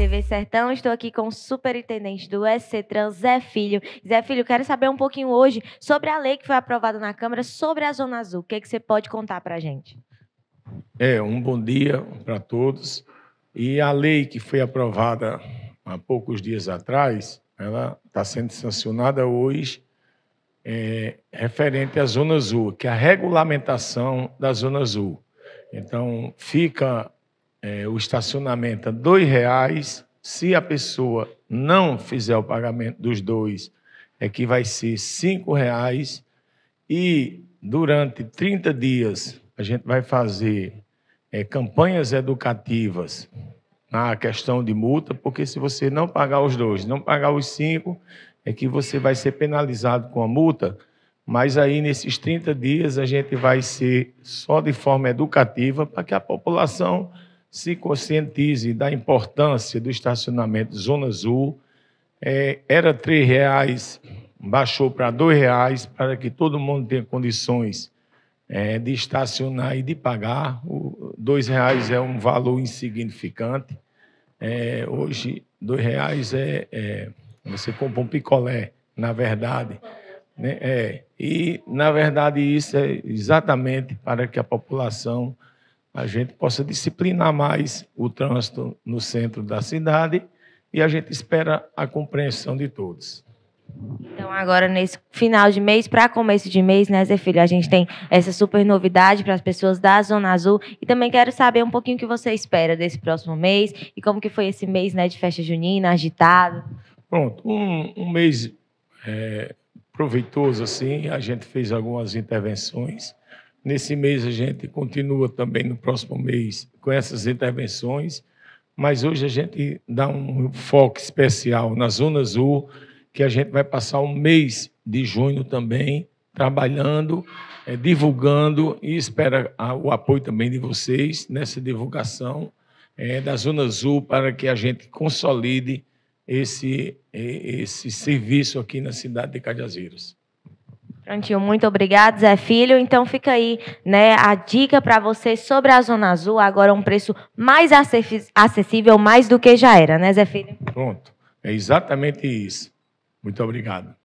TV Sertão. Estou aqui com o superintendente do SC Trans, Zé Filho. Zé Filho, quero saber um pouquinho hoje sobre a lei que foi aprovada na Câmara sobre a Zona Azul. O que, é que você pode contar para a gente? É, um bom dia para todos. E a lei que foi aprovada há poucos dias atrás, ela está sendo sancionada hoje é, referente à Zona Azul, que é a regulamentação da Zona Azul. Então, fica é, o estacionamento a é dois reais, se a pessoa não fizer o pagamento dos dois, é que vai ser cinco reais e durante 30 dias a gente vai fazer é, campanhas educativas na questão de multa, porque se você não pagar os dois, não pagar os cinco, é que você vai ser penalizado com a multa. Mas aí, nesses 30 dias, a gente vai ser só de forma educativa para que a população se conscientize da importância do estacionamento Zona Azul. É, era R$ reais, baixou para R$ reais para que todo mundo tenha condições é, de estacionar e de pagar. R$ dois reais é um valor insignificante. É, hoje, dois reais é, é, você compra um picolé, na verdade. Né? É, e, na verdade, isso é exatamente para que a população a gente possa disciplinar mais o trânsito no centro da cidade e a gente espera a compreensão de todos. Então, agora, nesse final de mês para começo de mês, né, Zé Filho? A gente tem essa super novidade para as pessoas da Zona Azul. E também quero saber um pouquinho o que você espera desse próximo mês e como que foi esse mês né, de festa junina, agitado. Pronto, um, um mês é, proveitoso, assim. A gente fez algumas intervenções Nesse mês a gente continua também no próximo mês com essas intervenções, mas hoje a gente dá um foco especial na Zona Azul, que a gente vai passar um mês de junho também trabalhando, é, divulgando e espera o apoio também de vocês nessa divulgação é, da Zona Azul para que a gente consolide esse, eh, esse serviço aqui na cidade de Cajazeiras. Prontinho, muito obrigado, Zé Filho. Então fica aí, né, a dica para você sobre a Zona Azul, agora um preço mais acessível, mais do que já era, né, Zé Filho? Pronto. É exatamente isso. Muito obrigado.